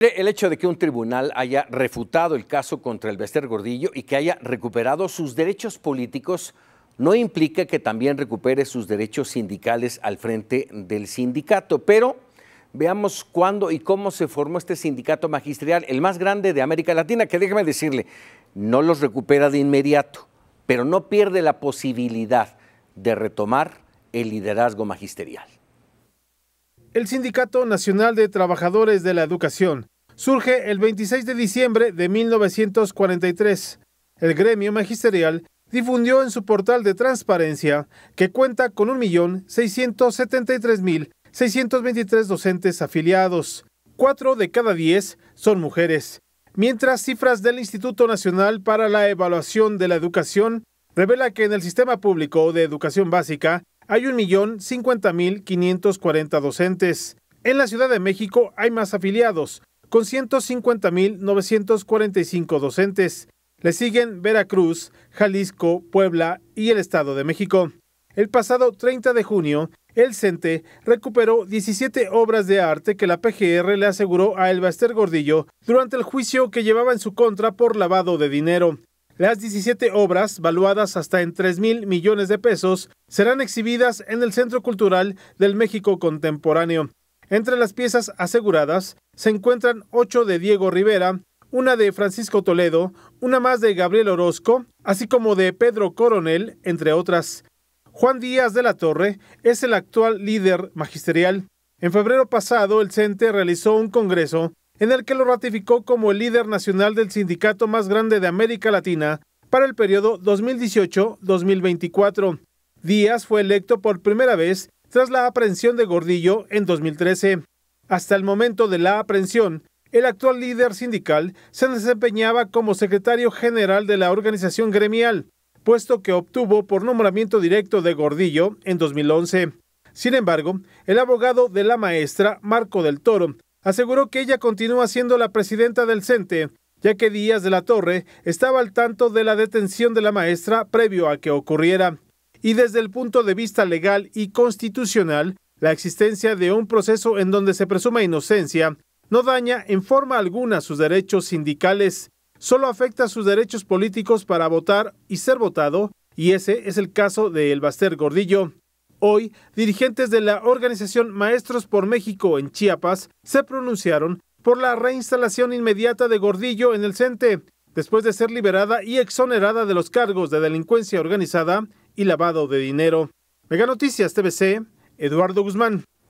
El hecho de que un tribunal haya refutado el caso contra el Bester Gordillo y que haya recuperado sus derechos políticos no implica que también recupere sus derechos sindicales al frente del sindicato, pero veamos cuándo y cómo se formó este sindicato magisterial, el más grande de América Latina, que déjeme decirle, no los recupera de inmediato, pero no pierde la posibilidad de retomar el liderazgo magisterial. El Sindicato Nacional de Trabajadores de la Educación surge el 26 de diciembre de 1943. El gremio magisterial difundió en su portal de transparencia que cuenta con 1.673.623 docentes afiliados. Cuatro de cada diez son mujeres, mientras cifras del Instituto Nacional para la Evaluación de la Educación revela que en el sistema público de educación básica hay 1.050.540 docentes. En la Ciudad de México hay más afiliados, con 150.945 docentes. Le siguen Veracruz, Jalisco, Puebla y el Estado de México. El pasado 30 de junio, el CENTE recuperó 17 obras de arte que la PGR le aseguró a Elbaster Gordillo durante el juicio que llevaba en su contra por lavado de dinero. Las 17 obras, valuadas hasta en 3 mil millones de pesos, serán exhibidas en el Centro Cultural del México Contemporáneo. Entre las piezas aseguradas se encuentran ocho de Diego Rivera, una de Francisco Toledo, una más de Gabriel Orozco, así como de Pedro Coronel, entre otras. Juan Díaz de la Torre es el actual líder magisterial. En febrero pasado, el CENTE realizó un congreso en el que lo ratificó como el líder nacional del sindicato más grande de América Latina para el periodo 2018-2024. Díaz fue electo por primera vez tras la aprehensión de Gordillo en 2013. Hasta el momento de la aprehensión, el actual líder sindical se desempeñaba como secretario general de la organización gremial, puesto que obtuvo por nombramiento directo de Gordillo en 2011. Sin embargo, el abogado de la maestra, Marco del Toro, aseguró que ella continúa siendo la presidenta del CENTE, ya que Díaz de la Torre estaba al tanto de la detención de la maestra previo a que ocurriera. Y desde el punto de vista legal y constitucional, la existencia de un proceso en donde se presuma inocencia no daña en forma alguna sus derechos sindicales, solo afecta sus derechos políticos para votar y ser votado, y ese es el caso de Elbaster Gordillo. Hoy, dirigentes de la organización Maestros por México en Chiapas se pronunciaron por la reinstalación inmediata de Gordillo en el CENTE, después de ser liberada y exonerada de los cargos de delincuencia organizada y lavado de dinero. Mega Noticias TVC, Eduardo Guzmán.